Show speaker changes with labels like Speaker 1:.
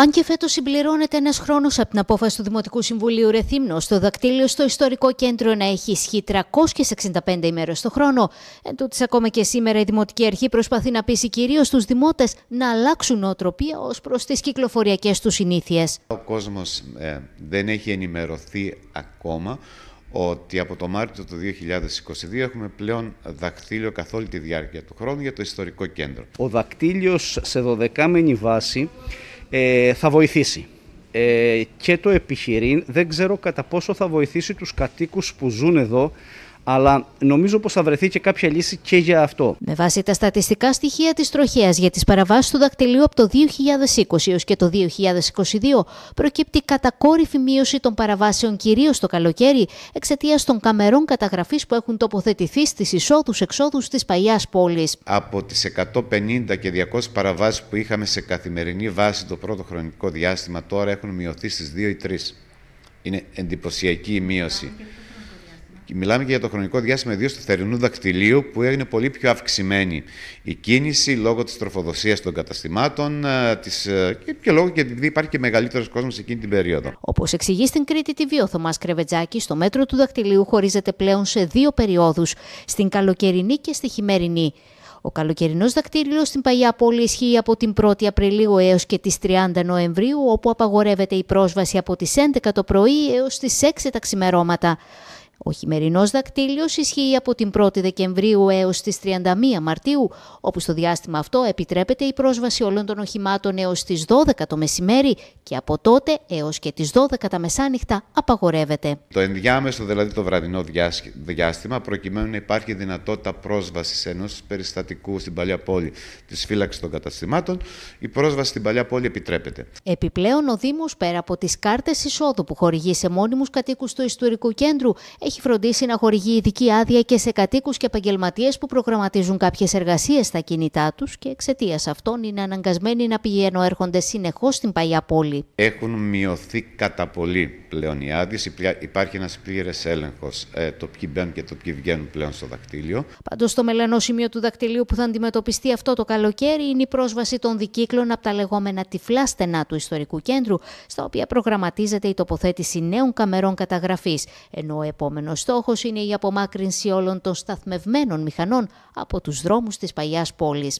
Speaker 1: Αν και φέτος συμπληρώνεται ένας χρόνος από την απόφαση του Δημοτικού Συμβουλίου Ρεθύμνο στο δακτύλιο στο ιστορικό κέντρο να έχει ισχύ 365 ημέρες το χρόνο, εν τούτη ακόμα και σήμερα η Δημοτική Αρχή προσπαθεί να πείσει κυρίως τους δημότες να αλλάξουν νοοτροπία ως προς τις κυκλοφοριακές τους συνήθειες.
Speaker 2: Ο κόσμος ε, δεν έχει ενημερωθεί ακόμα ότι από το Μάρτιο του 2022 έχουμε πλέον δακτύλιο καθ' όλη τη διάρκεια του χρόνου για το ιστορικό κέντρο. Ο δακτύλιος σε δωδεκάμενη βάση ε, θα βοηθήσει. Ε, και το επιχειρήν δεν ξέρω κατά πόσο θα βοηθήσει τους κατοίκους που ζουν εδώ αλλά νομίζω πως θα βρεθεί και κάποια λύση και για αυτό.
Speaker 1: Με βάση τα στατιστικά στοιχεία της τροχέας για τις παραβάσεις του δακτυλίου από το 2020 έως και το 2022 προκύπτει κατακόρυφη μείωση των παραβάσεων κυρίως το καλοκαίρι εξαιτίας των καμερών καταγραφής που έχουν τοποθετηθεί στις εισόδους εξόδους της παλιάς πόλης.
Speaker 2: Από τις 150 και 200 παραβάσεις που είχαμε σε καθημερινή βάση το πρώτο χρονικό διάστημα τώρα έχουν μειωθεί στις 2 ή 3. Είναι εντυπωσιακή η μείωση. Μιλάμε και για το χρονικό διάστημα ιδίως του θερινού δακτυλίου, που έγινε πολύ πιο αυξημένη η κίνηση λόγω της τροφοδοσίας των καταστημάτων ε, της, ε, και, λόγω και επειδή υπάρχει και μεγαλύτερος κόσμος εκείνη την περίοδο.
Speaker 1: Όπως εξηγεί στην Κρήτη TV ο Θωμάς Κρεβετζάκη, το μέτρο του δακτυλίου χωρίζεται πλέον σε δύο περιόδους, στην καλοκαιρινή και στη χειμερινή. Ο καλοκαιρινός δακτύλιος στην παλιά πόλη ισχύει από την 1η Απριλίου έως και τις 30 Νοεμβρίου, όπου απαγορεύεται η πρόσβαση από τις 11 το πρωί έως τις 6 τα ξημερώματα. Ο Χειμερινός δακτύλιος ισχύει από την 1η Δεκεμβρίου έως τις 31 Μαρτίου, όπου στο διάστημα αυτό επιτρέπεται η πρόσβαση όλων των οχημάτων έως τις 12 το μεσημέρι και από τότε έως και τις 12 τα μεσάνυχτα απαγορεύεται.
Speaker 2: Το ενδιάμεσο, δηλαδή το βραδινό διάστημα, προκειμένου να υπάρχει δυνατότητα πρόσβασης ενός περιστατικού στην παλιά πόλη της φύλαξης των καταστημάτων, η πρόσβαση στην παλιά πόλη επιτρέπεται.
Speaker 1: Επιπλέον, ο Δήμος, πέρα από τις κάρτες εισόδου που χορηγεί σε μόνιμους κατοίκους του ιστορικού κέντρου, έχει φροντίσει να χορηγεί ειδική άδεια και σε κατοίκους και επαγγελματίες που προγραμματίζουν κάποιες εργασίες στα κινητά τους και εξαιτίας αυτών είναι αναγκασμένοι να πηγαίνουν έρχονται συνεχώς στην παλιά πόλη.
Speaker 2: Έχουν μειωθεί κατά πολύ πλέον οι άδειες. Υπάρχει ένας πλήρες έλεγχος ε, το ποιοι μπαίνουν και το ποιοι βγαίνουν πλέον στο δακτήλιο.
Speaker 1: Πάντως, το μελανό σημείο του δακτυλίου που θα αντιμετωπιστεί αυτό το καλοκαίρι είναι η πρόσβαση των δικύκλων από τα λεγόμενα τυφλά στενά του ιστορικού κέντρου, στα οποία προγραμματίζεται η τοποθέτηση νέων καμερών καταγραφής. Ενώ ο επόμενο ο στόχος είναι η απομάκρυνση όλων των σταθμευμένων μηχανών από τους δρόμους της παλιάς πόλης.